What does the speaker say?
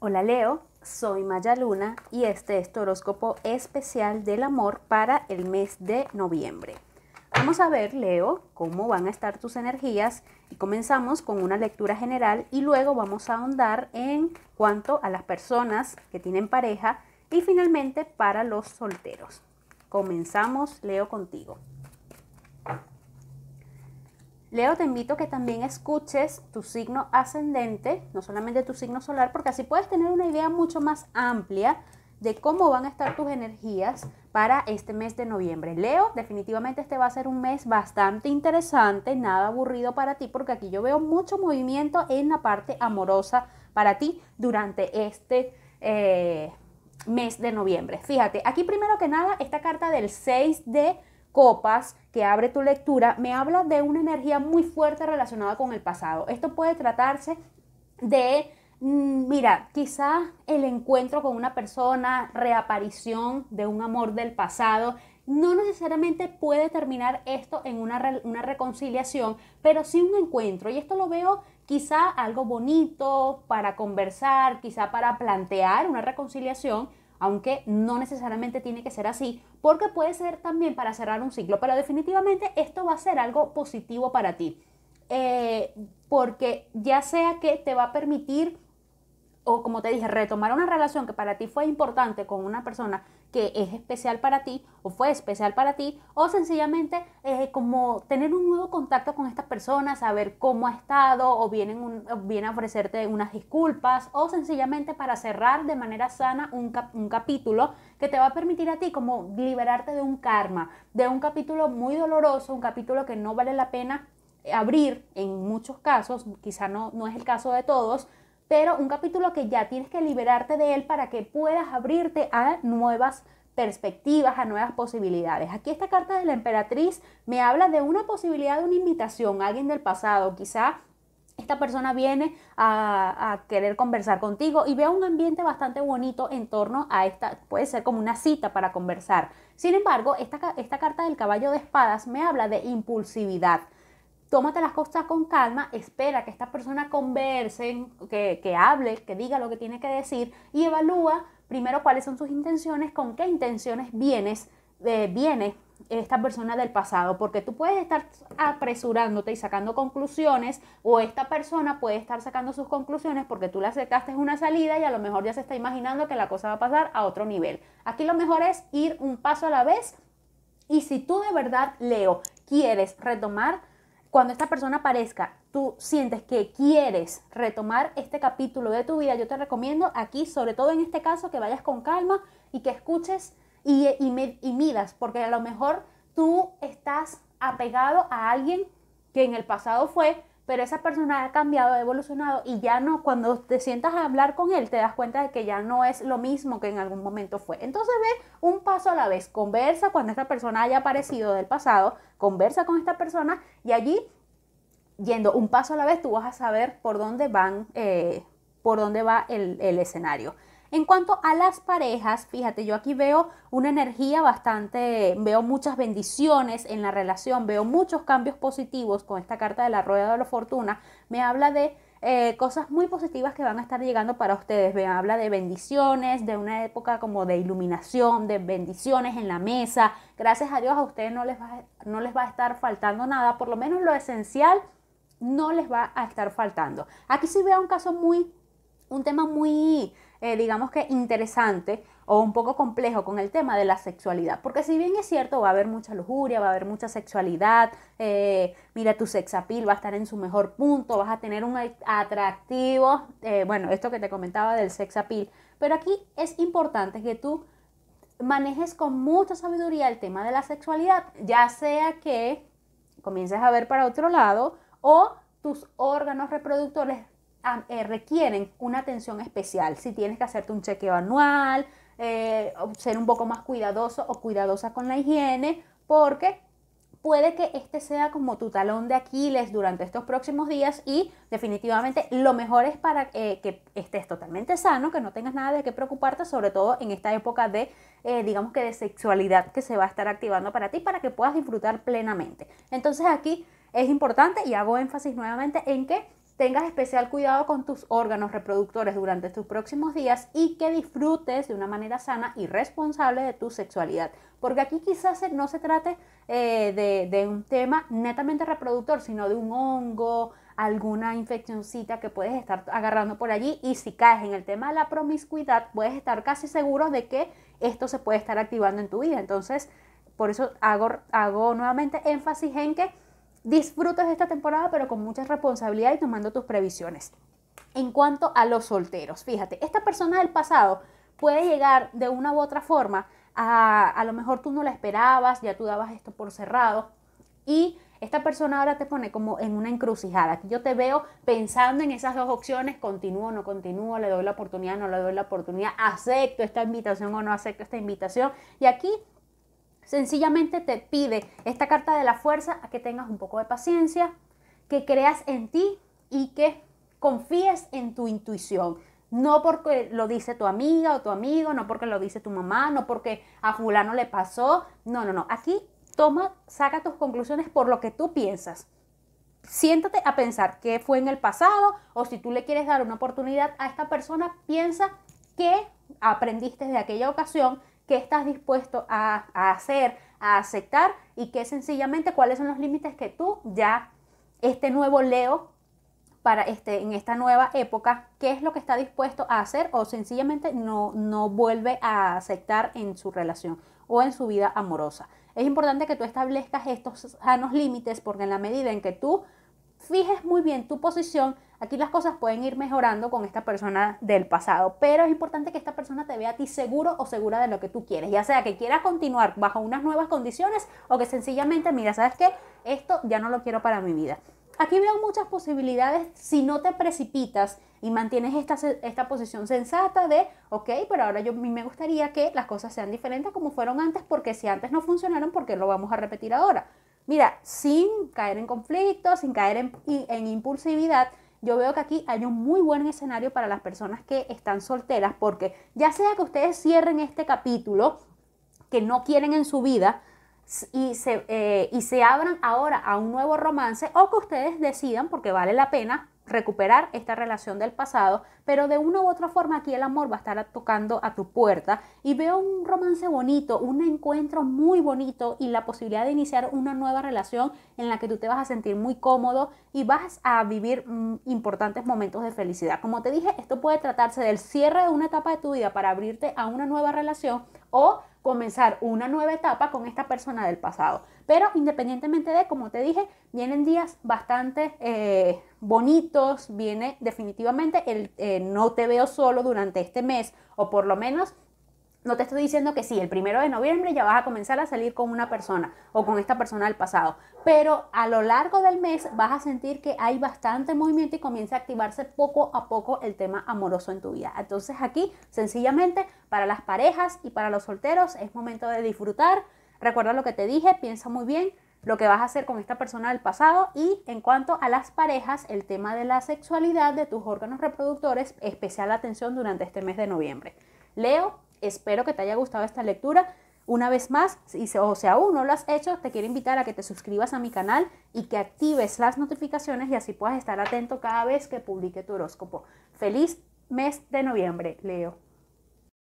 Hola Leo, soy Maya Luna y este es tu horóscopo especial del amor para el mes de noviembre. Vamos a ver, Leo, cómo van a estar tus energías y comenzamos con una lectura general y luego vamos a ahondar en cuanto a las personas que tienen pareja y finalmente para los solteros. Comenzamos, Leo, contigo. Leo, te invito a que también escuches tu signo ascendente, no solamente tu signo solar, porque así puedes tener una idea mucho más amplia de cómo van a estar tus energías para este mes de noviembre. Leo, definitivamente este va a ser un mes bastante interesante, nada aburrido para ti, porque aquí yo veo mucho movimiento en la parte amorosa para ti durante este eh, mes de noviembre. Fíjate, aquí primero que nada, esta carta del 6 de copas, que abre tu lectura, me habla de una energía muy fuerte relacionada con el pasado. Esto puede tratarse de, mm, mira, quizás el encuentro con una persona, reaparición de un amor del pasado. No necesariamente puede terminar esto en una, una reconciliación, pero sí un encuentro. Y esto lo veo quizá algo bonito para conversar, quizá para plantear una reconciliación, aunque no necesariamente tiene que ser así, porque puede ser también para cerrar un ciclo, pero definitivamente esto va a ser algo positivo para ti, eh, porque ya sea que te va a permitir, o como te dije, retomar una relación que para ti fue importante con una persona que es especial para ti o fue especial para ti o sencillamente eh, como tener un nuevo contacto con esta persona, saber cómo ha estado o vienen, a ofrecerte unas disculpas o sencillamente para cerrar de manera sana un, un capítulo que te va a permitir a ti como liberarte de un karma, de un capítulo muy doloroso, un capítulo que no vale la pena abrir en muchos casos, quizá no, no es el caso de todos, pero un capítulo que ya tienes que liberarte de él para que puedas abrirte a nuevas perspectivas, a nuevas posibilidades. Aquí esta carta de la emperatriz me habla de una posibilidad de una invitación alguien del pasado, quizá esta persona viene a, querer conversar contigo y vea un ambiente bastante bonito en torno a esta, puede ser como una cita para conversar. Sin embargo, esta, esta carta del caballo de espadas me habla de impulsividad tómate las cosas con calma, espera que esta persona converse, que, hable, que diga lo que tiene que decir y evalúa primero cuáles son sus intenciones, con qué intenciones vienes, eh, viene esta persona del pasado, porque tú puedes estar apresurándote y sacando conclusiones o esta persona puede estar sacando sus conclusiones porque tú le aceptaste una salida y a lo mejor ya se está imaginando que la cosa va a pasar a otro nivel. Aquí lo mejor es ir un paso a la vez y si tú de verdad, Leo, quieres retomar cuando esta persona aparezca, tú sientes que quieres retomar este capítulo de tu vida, yo te recomiendo aquí, sobre todo en este caso, que vayas con calma y que escuches y, midas, porque a lo mejor tú estás apegado a alguien que en el pasado fue pero esa persona ha cambiado, ha evolucionado y ya no, cuando te sientas a hablar con él, te das cuenta de que ya no es lo mismo que en algún momento fue. Entonces ve un paso a la vez, conversa cuando esta persona haya aparecido del pasado, conversa con esta persona y allí, yendo un paso a la vez, tú vas a saber por dónde van, eh, por dónde va el escenario. En cuanto a las parejas, fíjate, yo aquí veo una energía bastante, veo muchas bendiciones en la relación, veo muchos cambios positivos con esta carta de la rueda de la fortuna. Me habla de eh, cosas muy positivas que van a estar llegando para ustedes. Me habla de bendiciones, de una época como de iluminación, de bendiciones en la mesa. Gracias a Dios a ustedes no les va, no les va a estar faltando nada, por lo menos lo esencial no les va a estar faltando. Aquí sí veo un caso muy, un tema muy eh, digamos que interesante o un poco complejo con el tema de la sexualidad. Porque si bien es cierto, va a haber mucha lujuria, va a haber mucha sexualidad, eh, mira tu appeal va a estar en su mejor punto, vas a tener un atractivo, eh, bueno, esto que te comentaba del sex appeal pero aquí es importante que tú manejes con mucha sabiduría el tema de la sexualidad, ya sea que comiences a ver para otro lado o tus órganos reproductores eh, requieren una atención especial. Si tienes que hacerte un chequeo anual, eh, ser un poco más cuidadoso o cuidadosa con la higiene, porque puede que este sea como tu talón de Aquiles durante estos próximos días y definitivamente lo mejor es para eh, que estés totalmente sano, que no tengas nada de qué preocuparte, sobre todo en esta época de, digamos que de sexualidad que se va a estar activando para ti, para que puedas disfrutar plenamente. Entonces aquí es importante y hago énfasis nuevamente en que tengas especial cuidado con tus órganos reproductores durante tus próximos días y que disfrutes de una manera sana y responsable de tu sexualidad. Porque aquí quizás no se trate eh, de, un tema netamente reproductor, sino de un hongo, alguna infeccioncita que puedes estar agarrando por allí. Y si caes en el tema de la promiscuidad, puedes estar casi seguro de que esto se puede estar activando en tu vida. Entonces, por eso hago, hago nuevamente énfasis en que Disfrutas de esta temporada, pero con mucha responsabilidad y tomando tus previsiones. En cuanto a los solteros, fíjate, esta persona del pasado puede llegar de una u otra forma a, a lo mejor tú no la esperabas, ya tú dabas esto por cerrado y esta persona ahora te pone como en una encrucijada. Aquí yo te veo pensando en esas dos opciones, continúo, no continúo, le doy la oportunidad, no le doy la oportunidad, acepto esta invitación o no acepto esta invitación. Y aquí Sencillamente te pide esta carta de la fuerza a que tengas un poco de paciencia, que creas en ti y que confíes en tu intuición. No porque lo dice tu amiga o tu amigo, no porque lo dice tu mamá, no porque a fulano le pasó. No, no, no. Aquí toma, saca tus conclusiones por lo que tú piensas. Siéntate a pensar qué fue en el pasado o si tú le quieres dar una oportunidad a esta persona, piensa qué aprendiste de aquella ocasión qué estás dispuesto a, hacer, a aceptar y qué sencillamente cuáles son los límites que tú ya, este nuevo Leo, para este, en esta nueva época, qué es lo que está dispuesto a hacer o sencillamente no, no vuelve a aceptar en su relación o en su vida amorosa. Es importante que tú establezcas estos sanos límites porque en la medida en que tú fijes muy bien tu posición, Aquí las cosas pueden ir mejorando con esta persona del pasado, pero es importante que esta persona te vea a ti seguro o segura de lo que tú quieres, ya sea que quieras continuar bajo unas nuevas condiciones o que sencillamente, mira, ¿sabes qué? Esto ya no lo quiero para mi vida. Aquí veo muchas posibilidades si no te precipitas y mantienes esta, posición sensata de, ok, pero ahora yo me gustaría que las cosas sean diferentes como fueron antes, porque si antes no funcionaron, ¿por qué lo vamos a repetir ahora? Mira, sin caer en conflictos, sin caer en impulsividad, yo veo que aquí hay un muy buen escenario para las personas que están solteras, porque ya sea que ustedes cierren este capítulo que no quieren en su vida, y se, eh, y se abran ahora a un nuevo romance o que ustedes decidan, porque vale la pena, recuperar esta relación del pasado, pero de una u otra forma aquí el amor va a estar tocando a tu puerta y veo un romance bonito, un encuentro muy bonito y la posibilidad de iniciar una nueva relación en la que tú te vas a sentir muy cómodo y vas a vivir mm, importantes momentos de felicidad. Como te dije, esto puede tratarse del cierre de una etapa de tu vida para abrirte a una nueva relación o comenzar una nueva etapa con esta persona del pasado. Pero independientemente de, como te dije, vienen días bastante eh, bonitos, viene definitivamente el eh, no te veo solo durante este mes o por lo menos no te estoy diciendo que sí, el primero de noviembre ya vas a comenzar a salir con una persona o con esta persona del pasado, pero a lo largo del mes vas a sentir que hay bastante movimiento y comienza a activarse poco a poco el tema amoroso en tu vida. Entonces aquí, sencillamente, para las parejas y para los solteros es momento de disfrutar. Recuerda lo que te dije, piensa muy bien, lo que vas a hacer con esta persona del pasado y en cuanto a las parejas, el tema de la sexualidad de tus órganos reproductores, especial atención durante este mes de noviembre. Leo, Espero que te haya gustado esta lectura. Una vez más, o si aún no lo has hecho, te quiero invitar a que te suscribas a mi canal y que actives las notificaciones y así puedas estar atento cada vez que publique tu horóscopo. Feliz mes de noviembre, Leo.